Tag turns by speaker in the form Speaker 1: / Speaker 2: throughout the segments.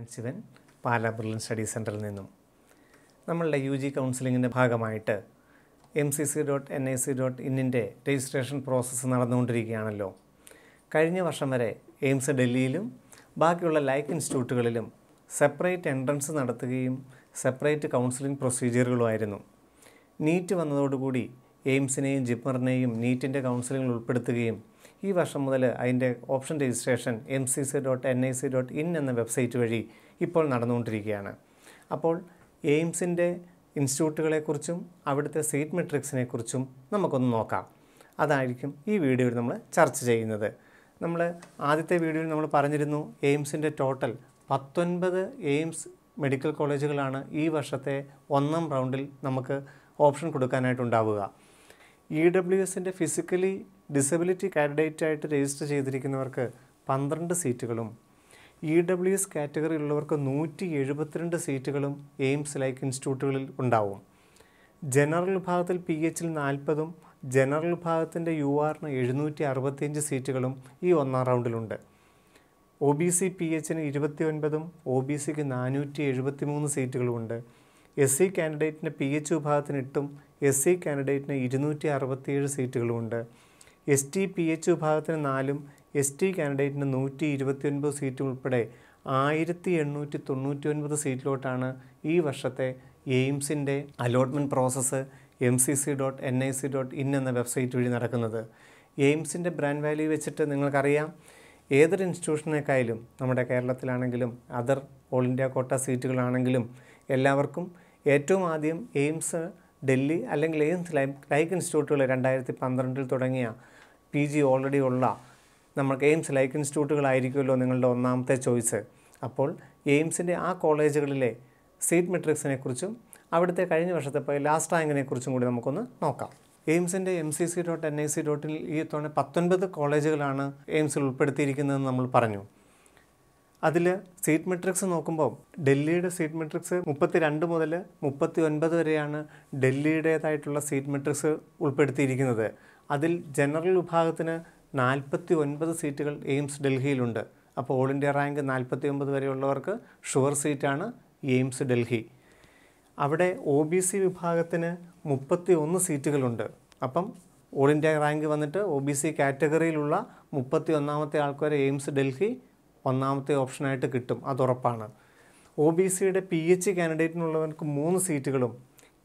Speaker 1: ഞാൻ Shivan Pala brilliant study സെൻറ്ററിൽ നിന്നും നമ്മളുടെ യു ജി കൗൺസിലിങ്ങിൻ്റെ ഭാഗമായിട്ട് M C C dot N I C dot ഇന്നിൻ്റെ രജിസ്ട്രേഷൻ പ്രോസസ്സ് നടന്നുകൊണ്ടിരിക്കുകയാണല്ലോ കഴിഞ്ഞ വർഷം വരെ എയിംസ് ഡൽഹിയിലും ബാക്കിയുള്ള ലൈക്ക് ഇൻസ്റ്റിറ്റ്യൂട്ടുകളിലും സെപ്പറേറ്റ് എൻട്രൻസ് നടത്തുകയും സെപ്പറേറ്റ് കൗൺസിലിംഗ് പ്രൊസീജിയറുകളുമായിരുന്നു നീറ്റ് വന്നതോടുകൂടി എയിംസിനെയും ജിപ്മറിനെയും നീറ്റിൻ്റെ കൗൺസിലിംഗിൽ ഉൾപ്പെടുത്തുകയും ഈ വർഷം മുതൽ അതിൻ്റെ option registration M C C dot N I C dot in എന്ന വെബ്സൈറ്റ് വഴി ഇപ്പോൾ നടന്നുകൊണ്ടിരിക്കുകയാണ് അപ്പോൾ എയിംസിൻ്റെ ഇൻസ്റ്റിറ്റ്യൂട്ടുകളെക്കുറിച്ചും അവിടുത്തെ സീറ്റ് കുറിച്ചും നമുക്കൊന്ന് നോക്കാം അതായിരിക്കും ഈ വീഡിയോയിൽ നമ്മൾ ചർച്ച ചെയ്യുന്നത് നമ്മൾ ആദ്യത്തെ വീഡിയോയിൽ നമ്മൾ പറഞ്ഞിരുന്നു എയിംസിൻ്റെ ടോട്ടൽ പത്തൊൻപത് എയിംസ് മെഡിക്കൽ കോളേജുകളാണ് ഈ വർഷത്തെ ഒന്നാം റൗണ്ടിൽ നമുക്ക് ഓപ്ഷൻ കൊടുക്കാനായിട്ടുണ്ടാവുക ഇ ഡബ്ല്യു എസിൻ്റെ ഫിസിക്കലി ഡിസബിലിറ്റി കാൻഡിഡേറ്റ് ആയിട്ട് രജിസ്റ്റർ ചെയ്തിരിക്കുന്നവർക്ക് പന്ത്രണ്ട് സീറ്റുകളും ഇ ഡബ്ല്യു എസ് കാറ്റഗറി ഉള്ളവർക്ക് നൂറ്റി എഴുപത്തിരണ്ട് സീറ്റുകളും എയിംസ് ലൈക്ക് ഇൻസ്റ്റിറ്റ്യൂട്ടുകളിൽ ഉണ്ടാവും ജനറൽ വിഭാഗത്തിൽ പി എച്ചിൽ നാൽപ്പതും ജനറൽ വിഭാഗത്തിൻ്റെ യു ആറിന് എഴുന്നൂറ്റി അറുപത്തിയഞ്ച് സീറ്റുകളും ഈ ഒന്നാം റൗണ്ടിലുണ്ട് ഒ ബി സി പി എച്ചിന് ഇരുപത്തി ഒൻപതും ഒ ബി സിക്ക് നാനൂറ്റി എഴുപത്തി മൂന്ന് സീറ്റുകളുമുണ്ട് എസ് സി e കാൻഡിഡേറ്റിന് പി എച്ച് വിഭാഗത്തിന് എട്ടും എസ് സി e കാൻഡിഡേറ്റിന് ഇരുന്നൂറ്റി അറുപത്തിയേഴ് സീറ്റുകളുമുണ്ട് എസ് ടി പി എച്ച് വിഭാഗത്തിന് നാലും എസ് ടി കാൻഡിഡേറ്റിന് നൂറ്റി ഇരുപത്തിയൊൻപത് സീറ്റും ഉൾപ്പെടെ ആയിരത്തി എണ്ണൂറ്റി തൊണ്ണൂറ്റി ഒൻപത് സീറ്റിലോട്ടാണ് ഈ വർഷത്തെ എയിംസിൻ്റെ allotment process M C C dot N I C dot in എന്ന വെബ്സൈറ്റ് വഴി നടക്കുന്നത് എയിംസിൻ്റെ ബ്രാൻഡ് വാല്യൂ വെച്ചിട്ട് നിങ്ങൾക്കറിയാം ഏതൊരു ഇൻസ്റ്റിറ്റ്യൂഷനേക്കായാലും നമ്മുടെ കേരളത്തിലാണെങ്കിലും അതർ ഓൾ ഇന്ത്യ കോട്ട സീറ്റുകളാണെങ്കിലും എല്ലാവർക്കും ഏറ്റവും ആദ്യം എയിംസ് ഡൽഹി അല്ലെങ്കിൽ എയിംസ് ലൈക്ക് ഇൻസ്റ്റിറ്റ്യൂട്ടുകൾ രണ്ടായിരത്തി പന്ത്രണ്ടിൽ തുടങ്ങിയ പി ജി ഓൾറെഡി ഉള്ള നമുക്ക് എയിംസ് ലൈക്ക് ഇൻസ്റ്റിറ്റ്യൂട്ടുകളായിരിക്കുമല്ലോ നിങ്ങളുടെ ഒന്നാമത്തെ ചോയ്സ് അപ്പോൾ എയിംസിൻ്റെ ആ കോളേജുകളിലെ സീറ്റ് മെട്രിക്സിനെ കുറിച്ചും അവിടുത്തെ കഴിഞ്ഞ വർഷത്തെ ഇപ്പോൾ ലാസ്റ്റ് റാങ്കിനെ കുറിച്ചും കൂടി നമുക്കൊന്ന് നോക്കാം എയിംസിൻ്റെ M C C dot N I C ഡോട്ടിൽ ഈ തവണ പത്തൊൻപത് കോളേജുകളാണ് എയിംസിൽ ഉൾപ്പെടുത്തിയിരിക്കുന്നതെന്ന് നമ്മൾ പറഞ്ഞു അതിൽ സീറ്റ് മെട്രിക്സ് നോക്കുമ്പോൾ ഡൽഹിയുടെ സീറ്റ് മെട്രിക്സ് മുപ്പത്തി രണ്ട് മുതൽ മുപ്പത്തി ഒൻപത് വരെയാണ് ഡൽഹിയുടേതായിട്ടുള്ള സീറ്റ് മെട്രിക്സ് ഉൾപ്പെടുത്തിയിരിക്കുന്നത് അതിൽ ജനറൽ വിഭാഗത്തിന് നാൽപ്പത്തി ഒൻപത് സീറ്റുകൾ എയിംസ് ഡൽഹിയിലുണ്ട് അപ്പോൾ ഓൾ ഇന്ത്യ റാങ്ക് നാൽപ്പത്തി ഒമ്പത് വരെയുള്ളവർക്ക് ഷുവർ സീറ്റാണ് എയിംസ് ഡൽഹി അവിടെ ഒ ബി സി വിഭാഗത്തിന് മുപ്പത്തി ഒന്ന് സീറ്റുകളുണ്ട് അപ്പം ഓൾ ഇന്ത്യ റാങ്ക് വന്നിട്ട് ഒ ബി സി കാറ്റഗറിയിലുള്ള മുപ്പത്തി ഒന്നാമത്തെ ആൾക്കാർ എയിംസ് ഡൽഹി ഒന്നാമത്തെ ഓപ്ഷനായിട്ട് കിട്ടും അതുറപ്പാണ് ഒ ബി സിയുടെ പി എച്ച് കാൻഡിഡേറ്റിനുള്ളവർക്ക് മൂന്ന് സീറ്റുകളും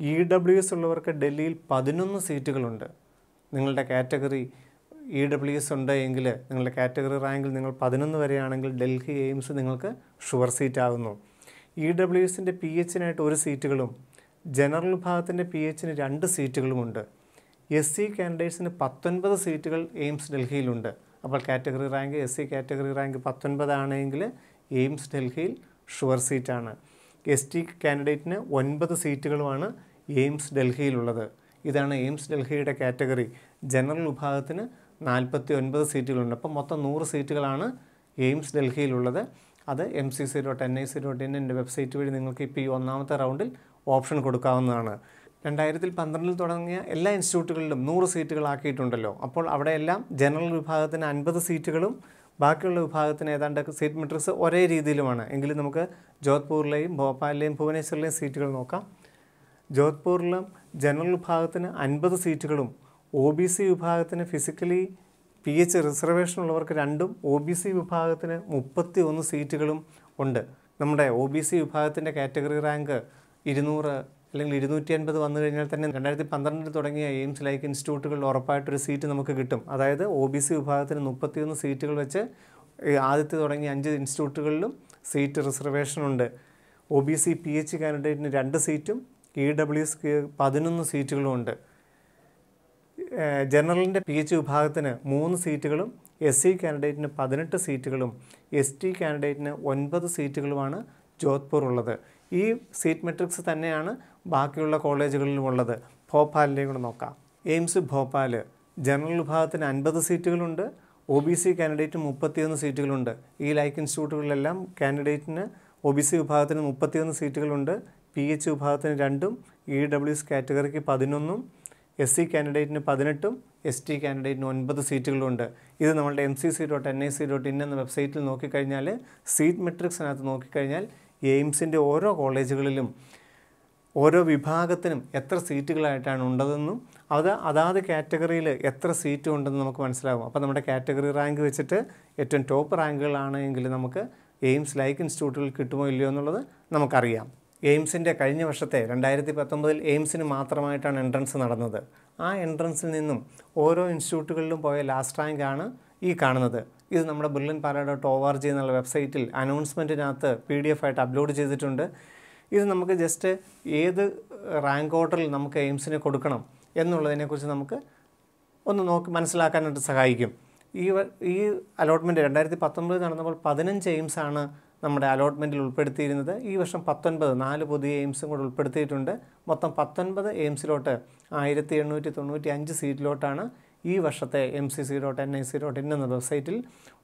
Speaker 1: ഇ ഡബ്ല്യു എസ് ഉള്ളവർക്ക് ഡൽഹിയിൽ പതിനൊന്ന് സീറ്റുകളുണ്ട് നിങ്ങളുടെ കാറ്റഗറി ഇ ഡബ്ല്യു എസ് ഉണ്ട് എങ്കിൽ നിങ്ങളുടെ കാറ്റഗറി റാങ്കിൽ നിങ്ങൾ പതിനൊന്ന് വരെയാണെങ്കിൽ ഡൽഹി എയിംസ് നിങ്ങൾക്ക് ഷുവർ സീറ്റ് ആകുന്നു ഇ e ഡബ്ല്യു എസിൻ്റെ പി എച്ചിനായിട്ട് ഒരു സീറ്റുകളും ജനറൽ വിഭാഗത്തിൻ്റെ പി എച്ചിന് രണ്ട് സീറ്റുകളുമുണ്ട് എസ് സി കാൻഡിഡേറ്റ്സിന് പത്തൊൻപത് സീറ്റുകൾ എയിംസ് ഡൽഹിയിലുണ്ട് അപ്പോൾ category rank S C category rank പത്തൊൻപതാണെങ്കിൽ എയിംസ് ഡൽഹിയിൽ ഷുവർ സീറ്റാണ് എസ് ടി കാൻഡിഡേറ്റിന് ഒൻപത് സീറ്റുകളുമാണ് എയിംസ് ഡൽഹിയിലുള്ളത് ഇതാണ് എയിംസ് ഡൽഹിയുടെ കാറ്റഗറി ജനറൽ വിഭാഗത്തിന് നാൽപ്പത്തി ഒൻപത് സീറ്റുകളുണ്ട് അപ്പം മൊത്തം നൂറ് സീറ്റുകളാണ് എയിംസ് ഡൽഹിയിലുള്ളത് അത് M C C dot N I C dot in എൻ്റെ വെബ്സൈറ്റ് വഴി നിങ്ങൾക്ക് ഇപ്പോൾ ഈ ഒന്നാമത്തെ റൗണ്ടിൽ ഓപ്ഷൻ കൊടുക്കാവുന്നതാണ് രണ്ടായിരത്തിൽ പന്ത്രണ്ടിൽ തുടങ്ങിയ എല്ലാ ഇൻസ്റ്റിറ്റ്യൂട്ടുകളിലും നൂറ് സീറ്റുകളാക്കിയിട്ടുണ്ടല്ലോ അപ്പോൾ അവിടെയെല്ലാം ജനറൽ വിഭാഗത്തിന് അൻപത് സീറ്റുകളും ബാക്കിയുള്ള വിഭാഗത്തിന് ഏതാണ്ട് സീറ്റ് മെട്രിക്സ് ഒരേ രീതിയിലുമാണ് എങ്കിലും നമുക്ക് ജോധ്പൂരിലെയും ഭോപ്പാലിലെയും ഭുവനേശ്വറിലെയും സീറ്റുകൾ നോക്കാം ജോധ്പൂരിലും ജനറൽ വിഭാഗത്തിന് അൻപത് സീറ്റുകളും ഒ ബി സി വിഭാഗത്തിന് ഫിസിക്കലി പി എച്ച് റിസർവേഷൻ ഉള്ളവർക്ക് രണ്ടും ഒ ബി സി വിഭാഗത്തിന് മുപ്പത്തി ഒന്ന് സീറ്റുകളും ഉണ്ട് നമ്മുടെ ഒ ബി സി വിഭാഗത്തിൻ്റെ കാറ്റഗറി റാങ്ക് ഇരുന്നൂറ് അല്ലെങ്കിൽ ഇരുന്നൂറ്റി അൻപത് വന്നു കഴിഞ്ഞാൽ തന്നെ രണ്ടായിരത്തി പന്ത്രണ്ടിൽ തുടങ്ങിയ എയിംസ് ലൈക്ക് ഇൻസ്റ്റിറ്റ്യൂട്ടുകളിൽ ഉറപ്പായിട്ടൊരു സീറ്റ് നമുക്ക് കിട്ടും അതായത് ഒ ബി സി വിഭാഗത്തിന് മുപ്പത്തിയൊന്ന് സീറ്റുകൾ വെച്ച് ആദ്യത്തെ തുടങ്ങിയ അഞ്ച് ഇൻസ്റ്റിറ്റ്യൂട്ടുകളിലും സീറ്റ് റിസർവേഷനുണ്ട് O B C P H കാൻഡിഡേറ്റിന് രണ്ട് സീറ്റും ഇ ഡബ്ല്യു എസ്ക്ക് പതിനൊന്ന് സീറ്റുകളുമുണ്ട് ജനറലിൻ്റെ പി എച്ച് വിഭാഗത്തിന് മൂന്ന് സീറ്റുകളും എസ് സി കാൻഡിഡേറ്റിന് പതിനെട്ട് സീറ്റുകളും എസ് ടി കാൻഡിഡേറ്റിന് ഒൻപത് സീറ്റുകളുമാണ് ജോധ്പൂർ ഉള്ളത് ഈ സീറ്റ് മെട്രിക്സ് തന്നെയാണ് ബാക്കിയുള്ള കോളേജുകളിലും ഉള്ളത് ഭോപ്പാലിൻ്റെയും കൂടെ നോക്കാം എയിംസ് ഭോപ്പാൽ ജനറൽ വിഭാഗത്തിന് അൻപത് സീറ്റുകളുണ്ട് ഒ ബി സി കാൻഡിഡേറ്റ് മുപ്പത്തിയൊന്ന് സീറ്റുകളുണ്ട് ഈ ലൈക്ക് ഇൻസ്റ്റിറ്റ്യൂട്ടുകളിലെല്ലാം കാൻഡിഡേറ്റിന് ഒ ബി സി വിഭാഗത്തിന് മുപ്പത്തിയൊന്ന് സീറ്റുകളുണ്ട് പി എച്ച് വിഭാഗത്തിന് രണ്ടും ഇ ഡബ്ല്യു എസ് കാറ്റഗറിക്ക് പതിനൊന്നും എസ് സി കാൻഡിഡേറ്റിന് പതിനെട്ടും എസ് ടി കാൻഡിഡേറ്റിന് ഒൻപത് സീറ്റുകളുണ്ട് ഇത് നമ്മളുടെ M C C dot N I C dot in എന്ന വെബ്സൈറ്റിൽ നോക്കിക്കഴിഞ്ഞാൽ സീറ്റ് മെട്രിക്സിനകത്ത് നോക്കിക്കഴിഞ്ഞാൽ എയിംസിൻ്റെ ഓരോ കോളേജുകളിലും ഓരോ വിഭാഗത്തിനും എത്ര സീറ്റുകളായിട്ടാണ് ഉണ്ടതെന്നും അത് അതാത് കാറ്റഗറിയിൽ എത്ര സീറ്റ് ഉണ്ടെന്ന് നമുക്ക് മനസ്സിലാകും അപ്പോൾ നമ്മുടെ കാറ്റഗറി റാങ്ക് വെച്ചിട്ട് ഏറ്റവും ടോപ്പ് റാങ്കുകളാണെങ്കിൽ നമുക്ക് എയിംസ് ലൈക്ക് ഇൻസ്റ്റിറ്റ്യൂട്ടുകൾ കിട്ടുമോ ഇല്ലയോ എന്നുള്ളത് നമുക്കറിയാം എയിംസിൻ്റെ കഴിഞ്ഞ വർഷത്തെ രണ്ടായിരത്തി പത്തൊമ്പതിൽ എയിംസിന് മാത്രമായിട്ടാണ് എൻട്രൻസ് നടന്നത് ആ എൻട്രൻസിൽ നിന്നും ഓരോ ഇൻസ്റ്റിറ്റ്യൂട്ടുകളിലും പോയ ലാസ്റ്റ് റാങ്കാണ് ഈ കാണുന്നത് ഇത് നമ്മുടെ brilliant Pala dot O R G എന്നുള്ള വെബ്സൈറ്റിൽ അനൗൺസ്മെൻറ്റിനകത്ത് പി ഡി എഫ് ആയിട്ട് അപ്ലോഡ് ചെയ്തിട്ടുണ്ട് ഇത് നമുക്ക് ജസ്റ്റ് ഏത് റാങ്ക് ഓർഡറിൽ നമുക്ക് എയിംസിന് കൊടുക്കണം എന്നുള്ളതിനെക്കുറിച്ച് നമുക്ക് ഒന്ന് നോക്കി മനസ്സിലാക്കാനായിട്ട് സഹായിക്കും ഈ ഈ അലോട്ട്മെൻറ്റ് രണ്ടായിരത്തി പത്തൊമ്പതിൽ നടന്നപ്പോൾ പതിനഞ്ച് എയിംസാണ് നമ്മുടെ അലോട്ട്മെൻറ്റിൽ ഉൾപ്പെടുത്തിയിരുന്നത് ഈ വർഷം പത്തൊൻപത് നാല് പുതിയ എയിംസും കൂടെ ഉൾപ്പെടുത്തിയിട്ടുണ്ട് മൊത്തം പത്തൊൻപത് എയിംസിലോട്ട് ആയിരത്തി എണ്ണൂറ്റി തൊണ്ണൂറ്റി അഞ്ച് സീറ്റിലോട്ടാണ് ഈ വർഷത്തെ M C C dot N I C dot in എന്ന വെബ്സൈറ്റിൽ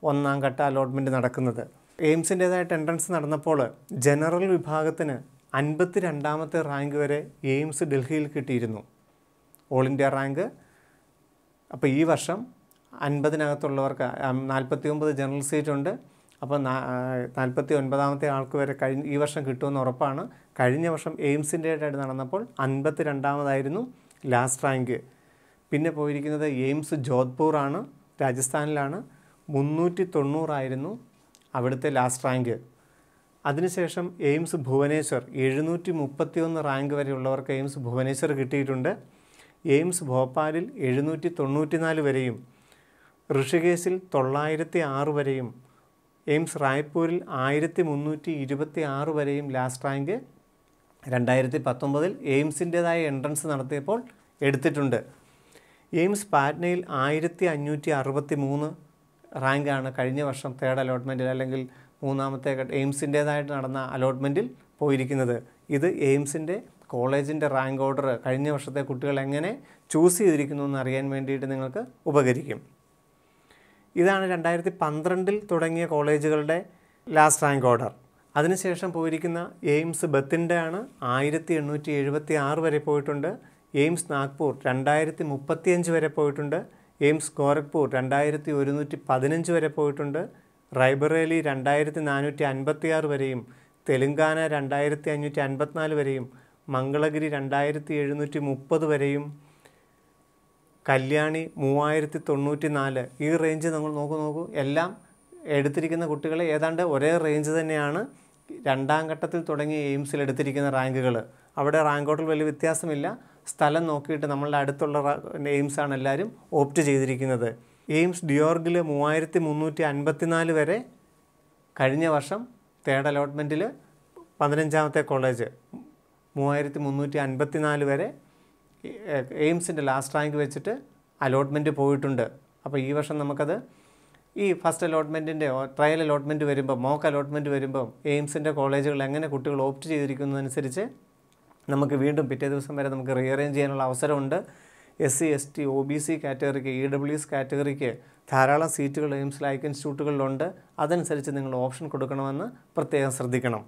Speaker 1: ഒന്നാം ഘട്ട അലോട്ട്മെൻറ്റ് നടക്കുന്നത് എയിംസിൻ്റേതായിട്ട് ടെൻഡൻസ് നടന്നപ്പോൾ ജനറൽ വിഭാഗത്തിന് അൻപത്തി രണ്ടാമത്തെ റാങ്ക് വരെ എയിംസ് ഡൽഹിയിൽ കിട്ടിയിരുന്നു ഓൾ ഇന്ത്യ റാങ്ക് അപ്പോൾ ഈ വർഷം അൻപതിനകത്തുള്ളവർക്ക് നാൽപ്പത്തി ഒമ്പത് ജനറൽ സീറ്റുണ്ട് അപ്പോൾ നാൽപ്പത്തി ഒൻപതാമത്തെ ആൾക്ക് വരെ കഴിഞ്ഞ ഈ വർഷം കിട്ടുമെന്ന് ഉറപ്പാണ് കഴിഞ്ഞ വർഷം എയിംസിൻ്റെ ആയിട്ട് നടന്നപ്പോൾ അൻപത്തി രണ്ടാമതായിരുന്നു ലാസ്റ്റ് റാങ്ക് പിന്നെ പോയിരിക്കുന്നത് എയിംസ് ജോധ്പൂർ ആണ് രാജസ്ഥാനിലാണ് മുന്നൂറ്റി തൊണ്ണൂറായിരുന്നു അവിടുത്തെ ലാസ്റ്റ് റാങ്ക് അതിനുശേഷം എയിംസ് ഭുവനേശ്വർ എഴുന്നൂറ്റി ഒന്ന് റാങ്ക് വരെയുള്ളവർക്ക് എയിംസ് ഭുവനേശ്വർ കിട്ടിയിട്ടുണ്ട് എയിംസ് ഭോപ്പാലിൽ എഴുന്നൂറ്റി നാല് വരെയും ഋഷികേശിൽ തൊള്ളായിരത്തി ആറ് വരെയും എയിംസ് റായ്പൂരിൽ ആയിരത്തി മുന്നൂറ്റി ഇരുപത്തി ആറ് വരെയും ലാസ്റ്റ് റാങ്ക് രണ്ടായിരത്തി പത്തൊമ്പതിൽ എയിംസിൻ്റേതായ എൻട്രൻസ് നടത്തിയപ്പോൾ എടുത്തിട്ടുണ്ട് എയിംസ് പാറ്റ്നയിൽ ആയിരത്തി അഞ്ഞൂറ്റി അറുപത്തി മൂന്ന് റാങ്കാണ് കഴിഞ്ഞ വർഷം തേർഡ് അലോട്ട്മെൻറ്റിൽ അല്ലെങ്കിൽ മൂന്നാമത്തെ എയിംസിൻ്റേതായിട്ട് നടന്ന അലോട്ട്മെൻറ്റിൽ പോയിരിക്കുന്നത് ഇത് എയിംസിൻ്റെ കോളേജിൻ്റെ റാങ്ക് ഓർഡർ കഴിഞ്ഞ വർഷത്തെ കുട്ടികൾ എങ്ങനെ ചൂസ് ചെയ്തിരിക്കുന്നു എന്ന് അറിയാൻ വേണ്ടിയിട്ട് നിങ്ങൾക്ക് ഉപകരിക്കും ഇതാണ് രണ്ടായിരത്തി പന്ത്രണ്ടിൽ തുടങ്ങിയ കോളേജുകളുടെ ലാസ്റ്റ് റാങ്ക് ഓർഡർ അതിനുശേഷം പോയിരിക്കുന്ന എയിംസ് ബത്തിൻ്റെ ആണ് ആയിരത്തി എണ്ണൂറ്റി എഴുപത്തി ആറ് വരെ പോയിട്ടുണ്ട് എയിംസ് നാഗ്പൂർ രണ്ടായിരത്തി മുപ്പത്തിയഞ്ച് വരെ പോയിട്ടുണ്ട് എയിംസ് ഗോരഖ്പൂർ രണ്ടായിരത്തി ഒരുന്നൂറ്റി പതിനഞ്ച് വരെ പോയിട്ടുണ്ട് റൈബറേലി രണ്ടായിരത്തി നാനൂറ്റി അൻപത്തി ആറ് വരെയും തെലുങ്കാന രണ്ടായിരത്തി അഞ്ഞൂറ്റി അൻപത്തിനാല് വരെയും മംഗളഗിരി രണ്ടായിരത്തി എഴുന്നൂറ്റി മുപ്പത് വരെയും കല്യാണി മൂവായിരത്തി തൊണ്ണൂറ്റി നാല് ഈ റേഞ്ച് നമ്മൾ നോക്കു നോക്കൂ എല്ലാം എടുത്തിരിക്കുന്ന കുട്ടികൾ ഏതാണ്ട് ഒരേ റേഞ്ച് തന്നെയാണ് രണ്ടാം ഘട്ടത്തിൽ തുടങ്ങിയ എയിംസിൽ എടുത്തിരിക്കുന്ന റാങ്കുകൾ അവിടെ റാങ്കോട്ടിൽ വലിയ വ്യത്യാസമില്ല സ്ഥലം നോക്കിയിട്ട് നമ്മളുടെ അടുത്തുള്ള എയിംസാണ് എല്ലാവരും ഓപ്റ്റ് ചെയ്തിരിക്കുന്നത് എയിംസ് ഡിയോർഗിൽ മൂവായിരത്തി മുന്നൂറ്റി അൻപത്തിനാല് വരെ കഴിഞ്ഞ വർഷം തേർഡ് അലോട്ട്മെൻറ്റിൽ പതിനഞ്ചാമത്തെ കോളേജ് മൂവായിരത്തി മുന്നൂറ്റി അൻപത്തിനാല് വരെ എയിംസിൻ്റെ ലാസ്റ്റ് റാങ്ക് വെച്ചിട്ട് അലോട്ട്മെൻറ്റ് പോയിട്ടുണ്ട് അപ്പോൾ ഈ വർഷം നമുക്കത് ഈ ഫസ്റ്റ് അലോട്ട്മെൻറ്റിൻ്റെ ട്രയൽ അലോട്ട്മെൻറ്റ് വരുമ്പോൾ മോക്ക് അലോട്ട്മെൻറ്റ് വരുമ്പോൾ എയിംസിൻ്റെ കോളേജുകൾ എങ്ങനെ കുട്ടികൾ ഓപ്റ്റ് ചെയ്തിരിക്കുന്നതനുസരിച്ച് നമുക്ക് വീണ്ടും പിറ്റേ ദിവസം വരെ നമുക്ക് റീഅറേഞ്ച് ചെയ്യാനുള്ള അവസരമുണ്ട് S C S T O B C കാറ്റഗറിക്ക് ഇ ഡബ്ല്യു എസ് കാറ്റഗറിക്ക് ധാരാളം സീറ്റുകൾ എയിംസ് ലൈക്ക് ഇൻസ്റ്റിറ്റ്യൂട്ടുകളിലുണ്ട് അതനുസരിച്ച് നിങ്ങൾ ഓപ്ഷൻ കൊടുക്കണമെന്ന് പ്രത്യേകം ശ്രദ്ധിക്കണം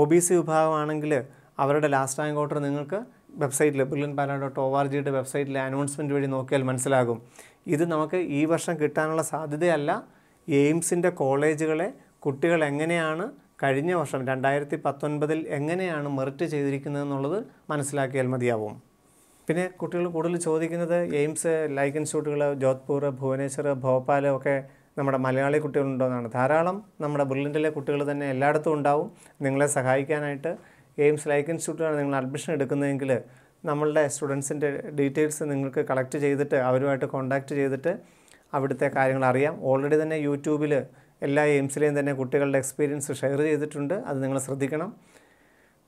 Speaker 1: ഒ ബി സി വിഭാഗമാണെങ്കിൽ അവരുടെ ലാസ്റ്റ് റാങ്ക് ഓർഡർ നിങ്ങൾക്ക് വെബ്സൈറ്റിൽ brilliant Pala dot O R ജിയുടെ വെബ്സൈറ്റിലെ അനൗൺസ്മെൻറ്റ് വഴി നോക്കിയാൽ മനസ്സിലാകും ഇത് നമുക്ക് ഈ വർഷം കിട്ടാനുള്ള സാധ്യതയല്ല എയിംസിൻ്റെ കോളേജുകളെ കുട്ടികൾ എങ്ങനെയാണ് കഴിഞ്ഞ വർഷം രണ്ടായിരത്തി പത്തൊൻപതിൽ എങ്ങനെയാണ് മെറിറ്റ് ചെയ്തിരിക്കുന്നതെന്നുള്ളത് മനസ്സിലാക്കിയാൽ മതിയാവും പിന്നെ കുട്ടികൾ കൂടുതൽ ചോദിക്കുന്നത് എയിംസ് ലൈക്കൻ ഇൻസ്റ്റിറ്റ്യൂട്ടുകൾ ജോധ്പൂർ ഭുവനേശ്വർ ഭോപ്പാൽ ഒക്കെ നമ്മുടെ മലയാളി കുട്ടികളുണ്ടോ എന്നാണ് ധാരാളം നമ്മുടെ ബുള്ളിൻ്റിലെ കുട്ടികൾ തന്നെ എല്ലായിടത്തും ഉണ്ടാവും നിങ്ങളെ സഹായിക്കാനായിട്ട് എയിംസ് ലൈക്ക് ഇൻസ്റ്റിറ്റ്യൂട്ടാണ് നിങ്ങൾ അഡ്മിഷൻ എടുക്കുന്നതെങ്കിൽ നമ്മളുടെ സ്റ്റുഡൻസിൻ്റെ ഡീറ്റെയിൽസ് നിങ്ങൾക്ക് കളക്ട് ചെയ്തിട്ട് അവരുമായിട്ട് കോൺടാക്റ്റ് ചെയ്തിട്ട് അവിടുത്തെ കാര്യങ്ങൾ അറിയാം ഓൾറെഡി തന്നെ യൂട്യൂബിൽ എല്ലാ എയിംസിലെയും തന്നെ കുട്ടികളുടെ എക്സ്പീരിയൻസ് ഷെയർ ചെയ്തിട്ടുണ്ട് അത് നിങ്ങൾ ശ്രദ്ധിക്കണം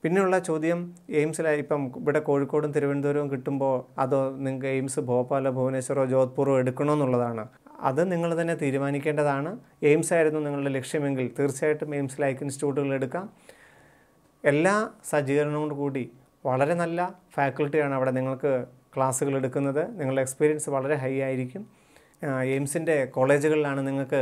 Speaker 1: പിന്നെയുള്ള ചോദ്യം എയിംസിലായി ഇപ്പം ഇവിടെ കോഴിക്കോടും തിരുവനന്തപുരവും കിട്ടുമ്പോൾ അതോ നിങ്ങൾക്ക് എയിംസ് ഭോപ്പാലോ ഭുവനേശ്വറോ ജോധ്പൂറോ എടുക്കണമെന്നുള്ളതാണ് അത് നിങ്ങൾ തന്നെ തീരുമാനിക്കേണ്ടതാണ് എയിംസ് ആയിരുന്നു നിങ്ങളുടെ ലക്ഷ്യമെങ്കിൽ തീർച്ചയായിട്ടും എയിംസ് ലൈക്ക് ഇൻസ്റ്റിറ്റ്യൂട്ടുകൾ എടുക്കാം എല്ലാ സജ്ജീകരണവും കൂടി വളരെ നല്ല ഫാക്കൽറ്റിയാണ് അവിടെ നിങ്ങൾക്ക് ക്ലാസ്സുകൾ എടുക്കുന്നത് നിങ്ങളുടെ എക്സ്പീരിയൻസ് വളരെ ഹൈ ആയിരിക്കും എയിംസിൻ്റെ കോളേജുകളിലാണ് നിങ്ങൾക്ക്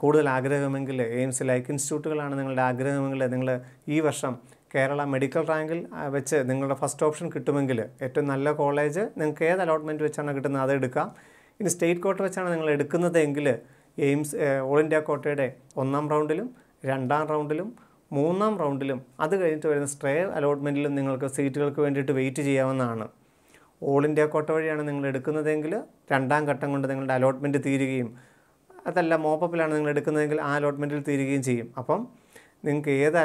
Speaker 1: കൂടുതൽ ആഗ്രഹമെങ്കിൽ എയിംസ് ലൈക്ക് ഇൻസ്റ്റിറ്റ്യൂട്ടുകളാണ് നിങ്ങളുടെ ആഗ്രഹമെങ്കിൽ നിങ്ങൾ ഈ വർഷം കേരള മെഡിക്കൽ റാങ്കിൽ വെച്ച് നിങ്ങളുടെ ഫസ്റ്റ് ഓപ്ഷൻ കിട്ടുമെങ്കിൽ ഏറ്റവും നല്ല കോളേജ് നിങ്ങൾക്ക് ഏത് അലോട്ട്മെൻറ്റ് വെച്ചാണ് കിട്ടുന്നത് അത് എടുക്കാം ഇനി സ്റ്റേറ്റ് കോട്ട വെച്ചാണ് നിങ്ങൾ എടുക്കുന്നതെങ്കിൽ എയിംസ് ഓൾ ഇന്ത്യ കോട്ടയുടെ ഒന്നാം റൗണ്ടിലും രണ്ടാം റൗണ്ടിലും മൂന്നാം റൗണ്ടിലും അത് കഴിഞ്ഞിട്ട് വരുന്ന സ്ട്രേ അലോട്ട്മെൻറ്റിലും നിങ്ങൾക്ക് സീറ്റുകൾക്ക് വേണ്ടിയിട്ട് വെയിറ്റ് ചെയ്യാവുന്നതാണ് ഓൾ ഇന്ത്യ കോട്ട വഴിയാണ് നിങ്ങൾ എടുക്കുന്നതെങ്കിൽ രണ്ടാം ഘട്ടം കൊണ്ട് നിങ്ങളുടെ അലോട്ട്മെൻറ്റ് തീരുകയും അതല്ല മോപ്പപ്പിലാണ് നിങ്ങൾ എടുക്കുന്നതെങ്കിൽ ആ അലോട്ട്മെൻറ്റിൽ തീരുകയും ചെയ്യും അപ്പം നിങ്ങൾക്ക് ഏത്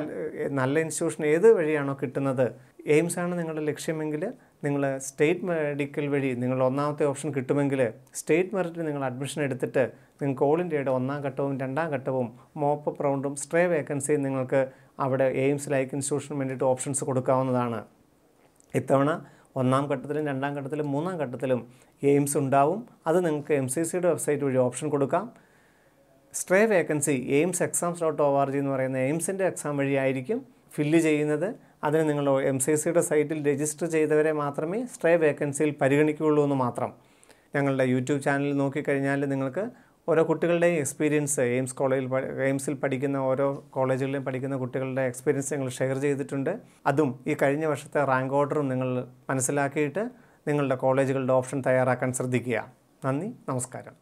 Speaker 1: നല്ല ഇൻസ്റ്റിറ്റ്യൂഷൻ ഏത് വഴിയാണോ കിട്ടുന്നത് എയിംസാണ് ആണ് നിങ്ങളുടെ ലക്ഷ്യമെങ്കിൽ നിങ്ങൾ സ്റ്റേറ്റ് മെഡിക്കൽ വഴി നിങ്ങൾ ഒന്നാമത്തെ ഓപ്ഷൻ കിട്ടുമെങ്കിൽ സ്റ്റേറ്റ് മെറിറ്റിൽ നിങ്ങൾ അഡ്മിഷൻ എടുത്തിട്ട് നിങ്ങൾക്ക് ഓൾ ഇന്ത്യയുടെ ഒന്നാം ഘട്ടവും രണ്ടാം ഘട്ടവും മോപ്പ് റൗണ്ടും സ്ട്രേ വേക്കൻസിയും നിങ്ങൾക്ക് അവിടെ എയിംസ് ലൈക്ക് ഇൻസ്റ്റിറ്റ്യൂഷന് വേണ്ടിയിട്ട് ഓപ്ഷൻസ് കൊടുക്കാവുന്നതാണ് ഇത്തവണ ഒന്നാം ഘട്ടത്തിലും രണ്ടാം ഘട്ടത്തിലും മൂന്നാം ഘട്ടത്തിലും എയിംസ് ഉണ്ടാവും അത് നിങ്ങൾക്ക് എം സി സിയുടെ വെബ്സൈറ്റ് വഴി ഓപ്ഷൻ കൊടുക്കാം stray vacancy AIIMS exams dot O R G എന്ന് പറയുന്ന എയിംസിൻ്റെ എക്സാം വഴിയായിരിക്കും ഫില്ല് ചെയ്യുന്നത് അതിന് നിങ്ങൾ എം സി സിയുടെ സൈറ്റിൽ രജിസ്റ്റർ ചെയ്തവരെ മാത്രമേ സ്ട്രേ വേക്കൻസിയിൽ പരിഗണിക്കുകയുള്ളൂ എന്ന് മാത്രം ഞങ്ങളുടെ യൂട്യൂബ് ചാനൽ നോക്കിക്കഴിഞ്ഞാൽ നിങ്ങൾക്ക് ഓരോ കുട്ടികളുടെയും എക്സ്പീരിയൻസ് എയിംസ് കോളേജിൽ എയിംസിൽ പഠിക്കുന്ന ഓരോ കോളേജുകളിലും പഠിക്കുന്ന കുട്ടികളുടെ എക്സ്പീരിയൻസ് ഞങ്ങൾ ഷെയർ ചെയ്തിട്ടുണ്ട് അതും ഈ കഴിഞ്ഞ വർഷത്തെ റാങ്ക് ഓർഡറും നിങ്ങൾ മനസ്സിലാക്കിയിട്ട് നിങ്ങളുടെ കോളേജുകളുടെ ഓപ്ഷൻ തയ്യാറാക്കാൻ ശ്രദ്ധിക്കുക നന്ദി നമസ്കാരം